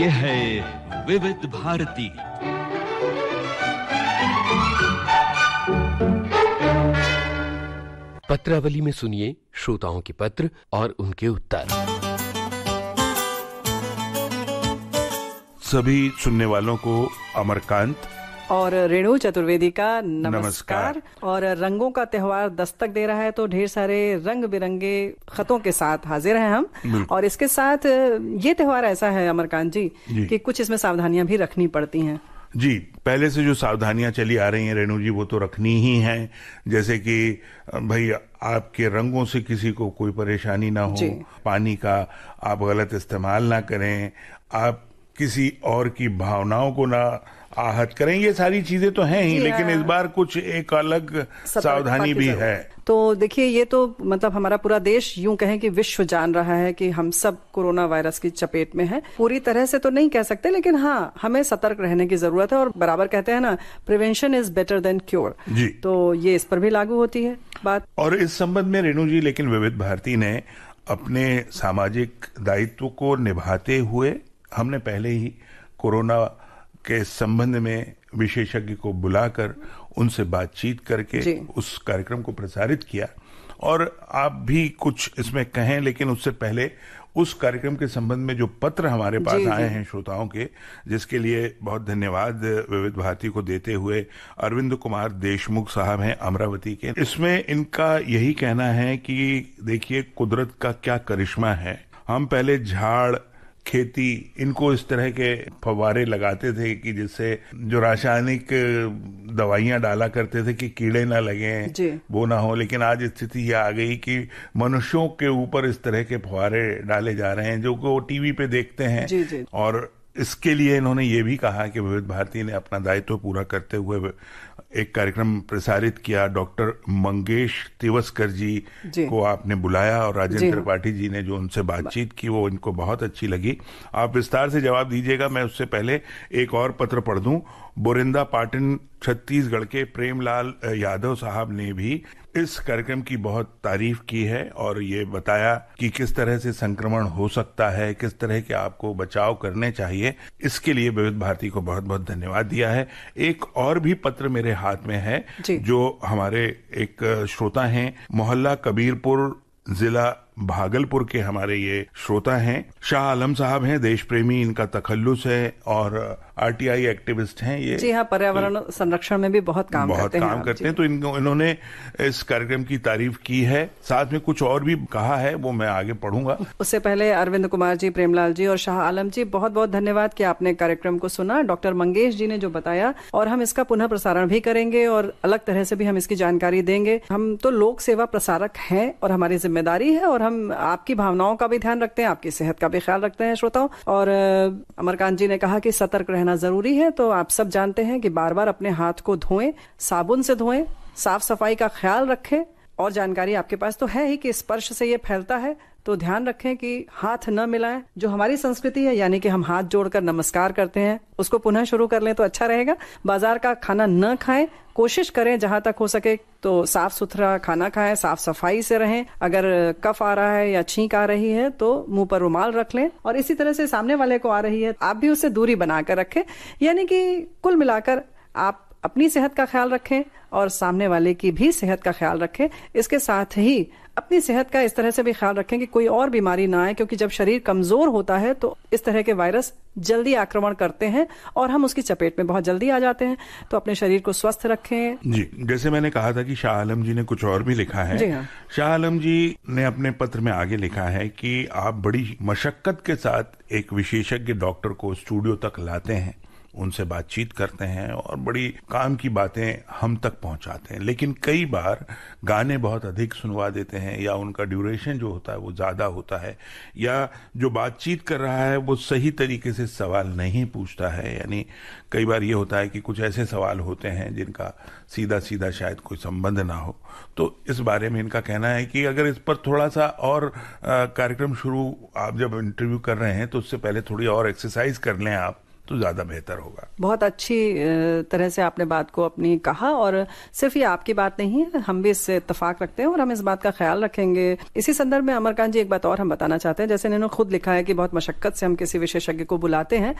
ये है विविध भारती पत्रावली में सुनिए श्रोताओं के पत्र और उनके उत्तर सभी सुनने वालों को अमरकांत और रेणु चतुर्वेदी का नमस्कार, नमस्कार। और रंगों का त्योहार दस्तक दे रहा है तो ढेर सारे रंग बिरंगे खतों के साथ हाजिर हैं हम और इसके साथ ये त्योहार ऐसा है अमरकांत जी, जी कि कुछ इसमें सावधानियां भी रखनी पड़ती हैं जी पहले से जो सावधानियां चली आ रही हैं रेणु जी वो तो रखनी ही हैं जैसे कि भाई आपके रंगों से किसी को कोई परेशानी ना हो पानी का आप गलत इस्तेमाल ना करें आप किसी और की भावनाओं को ना आहत करें ये सारी चीजें तो हैं ही लेकिन हाँ। इस बार कुछ एक अलग सावधानी भी है तो देखिए ये तो मतलब हमारा पूरा देश यूं कहें कि विश्व जान रहा है कि हम सब कोरोना वायरस की चपेट में है पूरी तरह से तो नहीं कह सकते लेकिन हाँ हमें सतर्क रहने की जरूरत है और बराबर कहते हैं ना prevention is better than cure जी तो ये इस पर भी लागू होती है बात और इस संबंध में रेणु जी लेकिन विविध भारती ने अपने सामाजिक दायित्व को निभाते हुए हमने पहले ही कोरोना के संबंध में विशेषज्ञ को बुलाकर उनसे बातचीत करके उस कार्यक्रम को प्रसारित किया और आप भी कुछ इसमें कहें लेकिन उससे पहले उस कार्यक्रम के संबंध में जो पत्र हमारे पास आए हैं श्रोताओं के जिसके लिए बहुत धन्यवाद विविध भारती को देते हुए अरविंद कुमार देशमुख साहब हैं अमरावती के इसमें इनका यही कहना है कि देखिए कुदरत का क्या करिश्मा है हम पहले झाड़ खेती इनको इस तरह के फवारे लगाते थे कि जिससे जो रासायनिक दवाइयां डाला करते थे कि कीड़े ना लगे वो ना हो लेकिन आज स्थिति यह आ गई कि मनुष्यों के ऊपर इस तरह के फवारे डाले जा रहे हैं जो को टीवी पे देखते हैं जी, जी। और इसके लिए इन्होंने ये भी कहा कि विविध भारती ने अपना दायित्व पूरा करते हुए एक कार्यक्रम प्रसारित किया डॉक्टर मंगेश तिवस्कर जी, जी को आपने बुलाया और राजेंद्र त्रिपाठी जी ने जो उनसे बातचीत की वो इनको बहुत अच्छी लगी आप विस्तार से जवाब दीजिएगा मैं उससे पहले एक और पत्र पढ़ दूं बोरिंदा पाटिन छत्तीसगढ़ के प्रेमलाल यादव साहब ने भी इस कार्यक्रम की बहुत तारीफ की है और ये बताया कि किस तरह से संक्रमण हो सकता है किस तरह के आपको बचाव करने चाहिए इसके लिए विविध भारती को बहुत बहुत धन्यवाद दिया है एक और भी पत्र मेरे हाथ में है जो हमारे एक श्रोता हैं मोहल्ला कबीरपुर जिला भागलपुर के हमारे ये श्रोता हैं शाह आलम साहब हैं देश प्रेमी इनका तखल्लुस है और आरटीआई एक्टिविस्ट हैं ये जी हाँ पर्यावरण तो, संरक्षण में भी बहुत काम बहुत करते काम हैं करते हैं तो इन, इन्होंने इस कार्यक्रम की तारीफ की है साथ में कुछ और भी कहा है वो मैं आगे पढ़ूंगा उससे पहले अरविंद कुमार जी प्रेमलाल जी और शाह आलम जी बहुत बहुत धन्यवाद कि आपने कार्यक्रम को सुना डॉक्टर मंगेश जी ने जो बताया और हम इसका पुनः प्रसारण भी करेंगे और अलग तरह से भी हम इसकी जानकारी देंगे हम तो लोक सेवा प्रसारक हैं और हमारी जिम्मेदारी है और हम हम आपकी भावनाओं का भी ध्यान रखते हैं आपकी सेहत का भी ख्याल रखते हैं श्रोताओं और अमरकांत जी ने कहा कि सतर्क रहना जरूरी है तो आप सब जानते हैं कि बार बार अपने हाथ को धोएं साबुन से धोएं साफ सफाई का ख्याल रखें और जानकारी आपके पास तो है ही कि स्पर्श से ये फैलता है तो ध्यान रखें कि हाथ न मिलाएं जो हमारी संस्कृति है यानी कि हम हाथ जोड़कर नमस्कार करते हैं उसको पुनः शुरू कर लें तो अच्छा रहेगा बाजार का खाना न खाएं कोशिश करें जहां तक हो सके तो साफ सुथरा खाना खाएं साफ सफाई से रहें अगर कफ आ रहा है या छींक आ रही है तो मुंह पर रुमाल रख लें और इसी तरह से सामने वाले को आ रही है आप भी उससे दूरी बनाकर रखें यानी कि कुल मिलाकर आप अपनी सेहत का ख्याल रखें और सामने वाले की भी सेहत का ख्याल रखें इसके साथ ही अपनी सेहत का इस तरह से भी ख्याल रखें कि कोई और बीमारी ना आए क्योंकि जब शरीर कमजोर होता है तो इस तरह के वायरस जल्दी आक्रमण करते हैं और हम उसकी चपेट में बहुत जल्दी आ जाते हैं तो अपने शरीर को स्वस्थ रखें जी जैसे मैंने कहा था कि शाह आलम जी ने कुछ और भी लिखा है हाँ शाह आलम जी ने अपने पत्र में आगे लिखा है कि आप बड़ी मशक्कत के साथ एक विशेषज्ञ डॉक्टर को स्टूडियो तक लाते हैं उनसे बातचीत करते हैं और बड़ी काम की बातें हम तक पहुंचाते हैं लेकिन कई बार गाने बहुत अधिक सुनवा देते हैं या उनका ड्यूरेशन जो होता है वो ज़्यादा होता है या जो बातचीत कर रहा है वो सही तरीके से सवाल नहीं पूछता है यानी कई बार ये होता है कि कुछ ऐसे सवाल होते हैं जिनका सीधा सीधा शायद कोई संबंध ना हो तो इस बारे में इनका कहना है कि अगर इस पर थोड़ा सा और कार्यक्रम शुरू आप जब इंटरव्यू कर रहे हैं तो उससे पहले थोड़ी और एक्सरसाइज कर लें आप तो ज़्यादा बेहतर होगा बहुत अच्छी तरह से आपने बात को अपनी कहा और सिर्फ ये आपकी बात नहीं है हम भी इससे इतफाक रखते हैं और हम इस बात का ख्याल रखेंगे इसी संदर्भ में अमरकांत जी एक बात और हम बताना चाहते हैं जैसे इन्होंने खुद लिखा है कि बहुत मशक्कत से हम किसी विशेषज्ञ को बुलाते हैं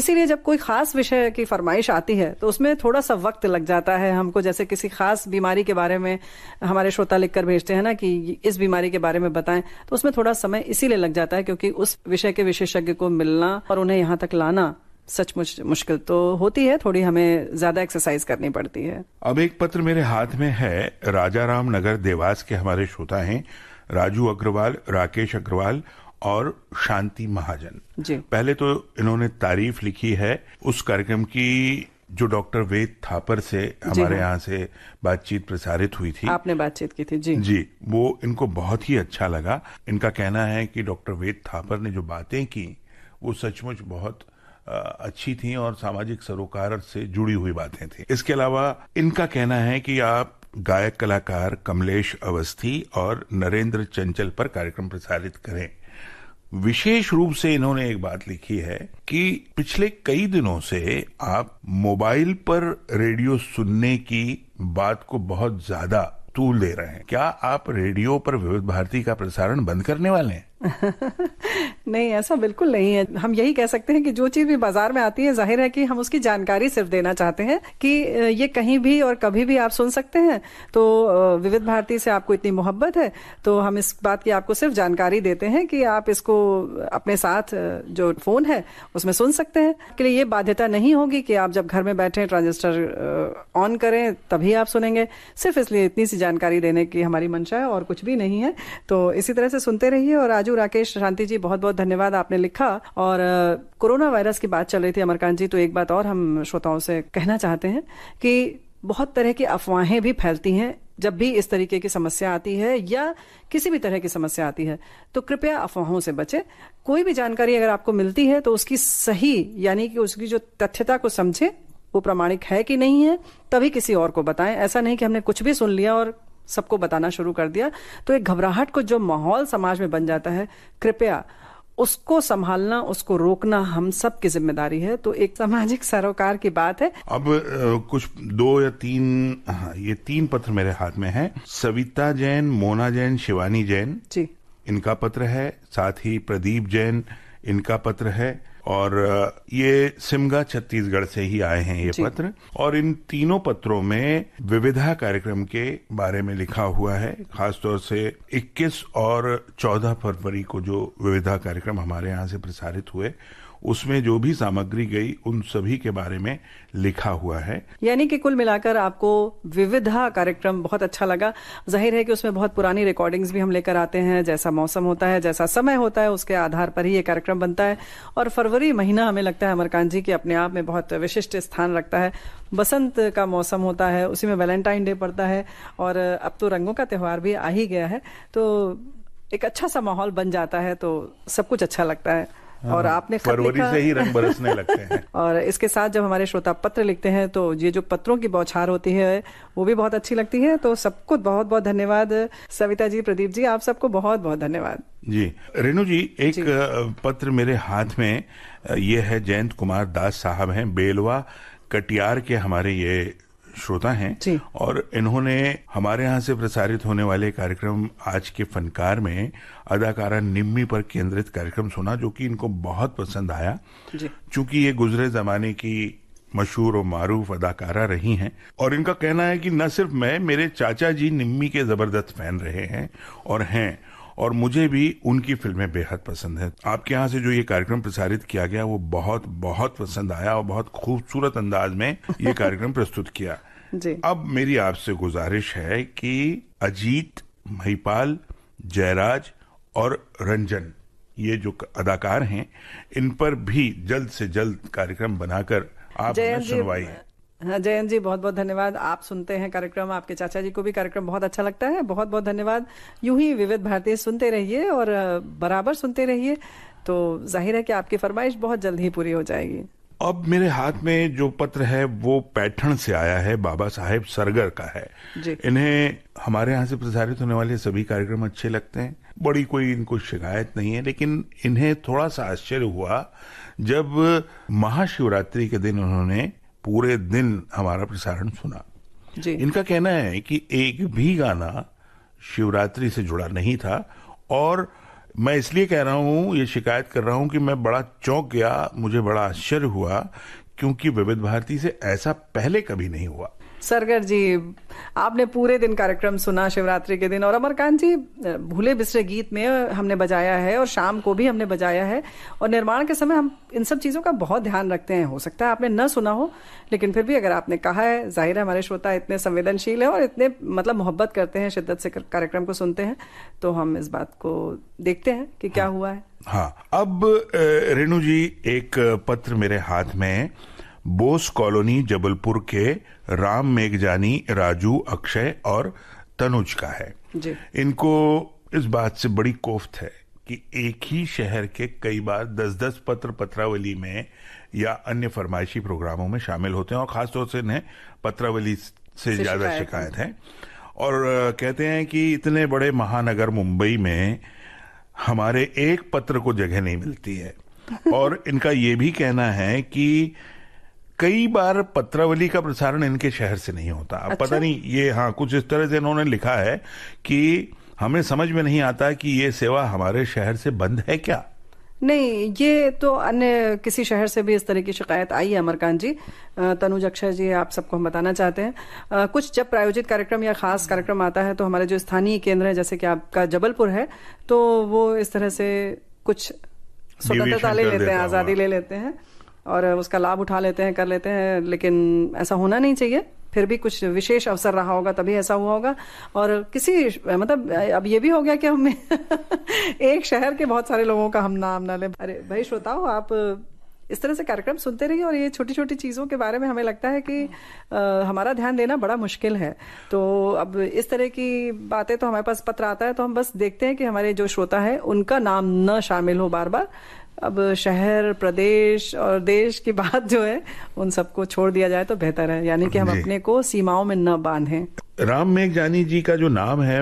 इसीलिए जब कोई खास विषय की फरमाइश आती है तो उसमें थोड़ा सा वक्त लग जाता है हमको जैसे किसी खास बीमारी के बारे में हमारे श्रोता लिखकर भेजते हैं ना कि इस बीमारी के बारे में बताएं तो उसमें थोड़ा समय इसीलिए लग जाता है क्योंकि उस विषय के विशेषज्ञ को मिलना और उन्हें यहाँ तक लाना सचमुच मुश्किल तो होती है थोड़ी हमें ज्यादा एक्सरसाइज करनी पड़ती है अब एक पत्र मेरे हाथ में है राजा राम नगर देवास के हमारे श्रोता हैं राजू अग्रवाल राकेश अग्रवाल और शांति महाजन जी पहले तो इन्होंने तारीफ लिखी है उस कार्यक्रम की जो डॉक्टर वेद थापर से हमारे हाँ। यहाँ से बातचीत प्रसारित हुई थी आपने बातचीत की थी जी जी वो इनको बहुत ही अच्छा लगा इनका कहना है कि डॉक्टर वेद थापर ने जो बातें की वो सचमुच बहुत अच्छी थी और सामाजिक सरोकार से जुड़ी हुई बातें थी इसके अलावा इनका कहना है कि आप गायक कलाकार कमलेश अवस्थी और नरेंद्र चंचल पर कार्यक्रम प्रसारित करें विशेष रूप से इन्होंने एक बात लिखी है कि पिछले कई दिनों से आप मोबाइल पर रेडियो सुनने की बात को बहुत ज्यादा तूल दे रहे हैं क्या आप रेडियो पर विविध भारती का प्रसारण बंद करने वाले हैं नहीं ऐसा बिल्कुल नहीं है हम यही कह सकते हैं कि जो चीज भी बाजार में आती है जाहिर है कि हम उसकी जानकारी सिर्फ देना चाहते हैं कि ये कहीं भी और कभी भी आप सुन सकते हैं तो विविध भारती से आपको इतनी मोहब्बत है तो हम इस बात की आपको सिर्फ जानकारी देते हैं कि आप इसको अपने साथ जो फोन है उसमें सुन सकते हैं के लिए ये बाध्यता नहीं होगी कि आप जब घर में बैठे ट्रांजिस्टर ऑन करें तभी आप सुनेंगे सिर्फ इसलिए इतनी सी जानकारी देने की हमारी मंशा है और कुछ भी नहीं है तो इसी तरह से सुनते रहिए और आज राजू राकेश शांति जी बहुत बहुत धन्यवाद आपने लिखा और कोरोना वायरस की बात चल रही थी अमरकांत जी तो एक बात और हम श्रोताओं से कहना चाहते हैं कि बहुत तरह की अफवाहें भी फैलती हैं जब भी इस तरीके की समस्या आती है या किसी भी तरह की समस्या आती है तो कृपया अफवाहों से बचें कोई भी जानकारी अगर आपको मिलती है तो उसकी सही यानी कि उसकी जो तथ्यता को समझें वो प्रमाणिक है कि नहीं है तभी किसी और को बताएं ऐसा नहीं कि हमने कुछ भी सुन लिया और सबको बताना शुरू कर दिया तो एक घबराहट को जो माहौल समाज में बन जाता है कृपया उसको संभालना उसको रोकना हम सब की जिम्मेदारी है तो एक सामाजिक सरोकार की बात है अब कुछ दो या तीन हाँ, ये तीन पत्र मेरे हाथ में है सविता जैन मोना जैन शिवानी जैन जी इनका पत्र है साथ ही प्रदीप जैन इनका पत्र है और ये सिमगा छत्तीसगढ़ से ही आए हैं ये पत्र और इन तीनों पत्रों में विविधा कार्यक्रम के बारे में लिखा हुआ है खासतौर से 21 और 14 फरवरी को जो विविधा कार्यक्रम हमारे यहाँ से प्रसारित हुए उसमें जो भी सामग्री गई उन सभी के बारे में लिखा हुआ है यानी कि कुल मिलाकर आपको विविधा कार्यक्रम बहुत अच्छा लगा जाहिर है कि उसमें बहुत पुरानी रिकॉर्डिंग्स भी हम लेकर आते हैं जैसा मौसम होता है जैसा समय होता है उसके आधार पर ही ये कार्यक्रम बनता है और फरवरी महीना हमें लगता है अमरकांत जी की अपने आप में बहुत विशिष्ट स्थान रखता है बसंत का मौसम होता है उसी में वैलेंटाइन डे पड़ता है और अब तो रंगों का त्यौहार भी आ ही गया है तो एक अच्छा सा माहौल बन जाता है तो सब कुछ अच्छा लगता है हाँ, और हाँ। आपने फरवरी से ही रंग बरसने लगते हैं और इसके साथ जब हमारे श्रोता पत्र लिखते हैं तो ये जो पत्रों की बौछार होती है वो भी बहुत अच्छी लगती है तो सबको बहुत बहुत धन्यवाद सविता जी प्रदीप जी आप सबको बहुत बहुत धन्यवाद जी रेणु जी एक जी। पत्र मेरे हाथ में ये है जयंत कुमार दास साहब हैं बेलवा कटियार के हमारे ये श्रोता हैं और इन्होंने हमारे यहाँ से प्रसारित होने वाले कार्यक्रम आज के फनकार में अदाकारा निम्मी पर केंद्रित कार्यक्रम सुना जो कि इनको बहुत पसंद आया चूंकि ये गुजरे जमाने की मशहूर और मारूफ अदाकारा रही हैं और इनका कहना है कि न सिर्फ मैं मेरे चाचा जी निम्मी के जबरदस्त फैन रहे हैं और हैं और मुझे भी उनकी फिल्में बेहद पसंद हैं आपके यहाँ से जो ये कार्यक्रम प्रसारित किया गया वो बहुत बहुत पसंद आया और बहुत खूबसूरत अंदाज में ये कार्यक्रम प्रस्तुत किया जी अब मेरी आपसे गुजारिश है कि अजीत महिपाल जयराज और रंजन ये जो अदाकार हैं इन पर भी जल्द से जल्द कार्यक्रम बनाकर आप सुनवाई हाँ जयंत जी बहुत बहुत धन्यवाद आप सुनते हैं कार्यक्रम आपके चाचा जी को भी कार्यक्रम बहुत अच्छा लगता है बहुत बहुत धन्यवाद यू ही विविध भारतीय सुनते रहिए और बराबर सुनते रहिए तो जाहिर है कि आपकी फरमाइश बहुत जल्द ही पूरी हो जाएगी अब मेरे हाथ में जो पत्र है वो पैठण से आया है बाबा साहेब सरगर का है इन्हें हमारे यहाँ से प्रसारित होने वाले सभी कार्यक्रम अच्छे लगते हैं बड़ी कोई इनको शिकायत नहीं है लेकिन इन्हें थोड़ा सा आश्चर्य हुआ जब महाशिवरात्रि के दिन उन्होंने पूरे दिन हमारा प्रसारण सुना जी। इनका कहना है कि एक भी गाना शिवरात्रि से जुड़ा नहीं था और मैं इसलिए कह रहा हूं ये शिकायत कर रहा हूं कि मैं बड़ा चौंक गया मुझे बड़ा आश्चर्य हुआ क्योंकि विविध भारती से ऐसा पहले कभी नहीं हुआ सरगर जी आपने पूरे दिन कार्यक्रम सुना शिवरात्रि के दिन और अमरकांत जी भूले बिसरे गीत में हमने बजाया है और शाम को भी हमने बजाया है और निर्माण के समय हम इन सब चीज़ों का बहुत ध्यान रखते हैं हो सकता है आपने न सुना हो लेकिन फिर भी अगर आपने कहा है जाहिर है हमारे श्रोता इतने संवेदनशील है और इतने मतलब मोहब्बत करते हैं शिद्दत से कार्यक्रम को सुनते हैं तो हम इस बात को देखते हैं कि क्या हाँ। हुआ है हाँ अब रेणु जी एक पत्र मेरे हाथ में बोस कॉलोनी जबलपुर के राम मेघजानी राजू अक्षय और तनुज का है जी। इनको इस बात से बड़ी कोफ्त है कि एक ही शहर के कई बार दस दस पत्र पत्रावली में या अन्य फरमाइशी प्रोग्रामों में शामिल होते हैं और खासतौर से इन्हें पत्रावली से ज़्यादा शिकायत है और कहते हैं कि इतने बड़े महानगर मुंबई में हमारे एक पत्र को जगह नहीं मिलती है और इनका ये भी कहना है कि कई बार पत्रावली का प्रसारण इनके शहर से नहीं होता अच्छा? पता नहीं ये हाँ कुछ इस तरह से इन्होंने लिखा है कि हमें समझ में नहीं आता कि ये सेवा हमारे शहर से बंद है क्या नहीं ये तो अन्य किसी शहर से भी इस तरह की शिकायत आई है अमरकांत जी तनुज अक्षय जी आप सबको हम बताना चाहते हैं कुछ जब प्रायोजित कार्यक्रम या खास कार्यक्रम आता है तो हमारे जो स्थानीय केंद्र है जैसे कि आपका जबलपुर है तो वो इस तरह से कुछ स्वतंत्रता ले लेते हैं आज़ादी ले लेते हैं और उसका लाभ उठा लेते हैं कर लेते हैं लेकिन ऐसा होना नहीं चाहिए फिर भी कुछ विशेष अवसर रहा होगा तभी ऐसा हुआ होगा और किसी मतलब अब ये भी हो गया कि हम एक शहर के बहुत सारे लोगों का हम नाम ना ले अरे भाई श्रोताओ आप इस तरह से कार्यक्रम सुनते रहिए और ये छोटी छोटी चीज़ों के बारे में हमें लगता है कि आ, हमारा ध्यान देना बड़ा मुश्किल है तो अब इस तरह की बातें तो हमारे पास पत्र आता है तो हम बस देखते हैं कि हमारे जो श्रोता है उनका नाम न शामिल हो बार बार अब शहर प्रदेश और देश की बात जो है उन सबको छोड़ दिया जाए तो बेहतर है यानी कि हम अपने को सीमाओं में न बांधें राम मेघजानी जी का जो नाम है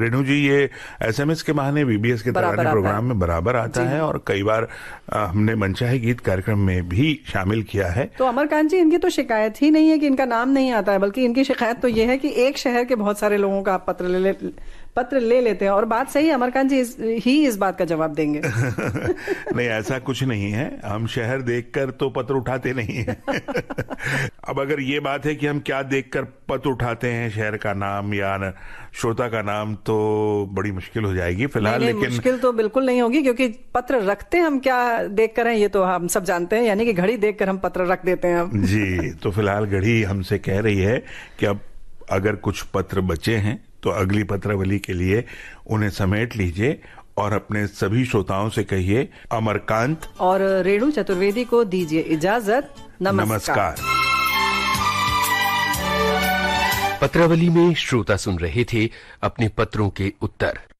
रेणु जी ये एस एम एस के बहाने बीबीएस के तरह प्रोग्राम में बराबर आता है और कई बार हमने मनचाहे गीत कार्यक्रम में भी शामिल किया है तो अमरकांत जी इनकी तो शिकायत ही नहीं है कि इनका नाम नहीं आता है बल्कि इनकी शिकायत तो ये है कि एक शहर के बहुत सारे लोगों का आप पत्र ले, ले पत्र ले लेते हैं और बात सही अमरकांत जी इस, ही इस बात का जवाब देंगे नहीं ऐसा कुछ नहीं है हम शहर देखकर तो पत्र उठाते नहीं है अब अगर ये बात है कि हम क्या देखकर पत्र उठाते हैं हैं शहर का नाम या श्रोता का नाम तो बड़ी मुश्किल हो जाएगी फिलहाल लेकिन मुश्किल तो बिल्कुल नहीं होगी क्योंकि पत्र रखते हम क्या देख कर हैं ये तो हम सब जानते हैं यानी कि घड़ी देख कर हम पत्र रख देते हैं जी तो फिलहाल घड़ी हमसे कह रही है कि अब अगर कुछ पत्र बचे हैं तो अगली पत्रावली के लिए उन्हें समेट लीजिए और अपने सभी श्रोताओं से कहिए अमरकांत और रेणु चतुर्वेदी को दीजिए इजाजत नमस्कार, नमस्कार। पत्रावली में श्रोता सुन रहे थे अपने पत्रों के उत्तर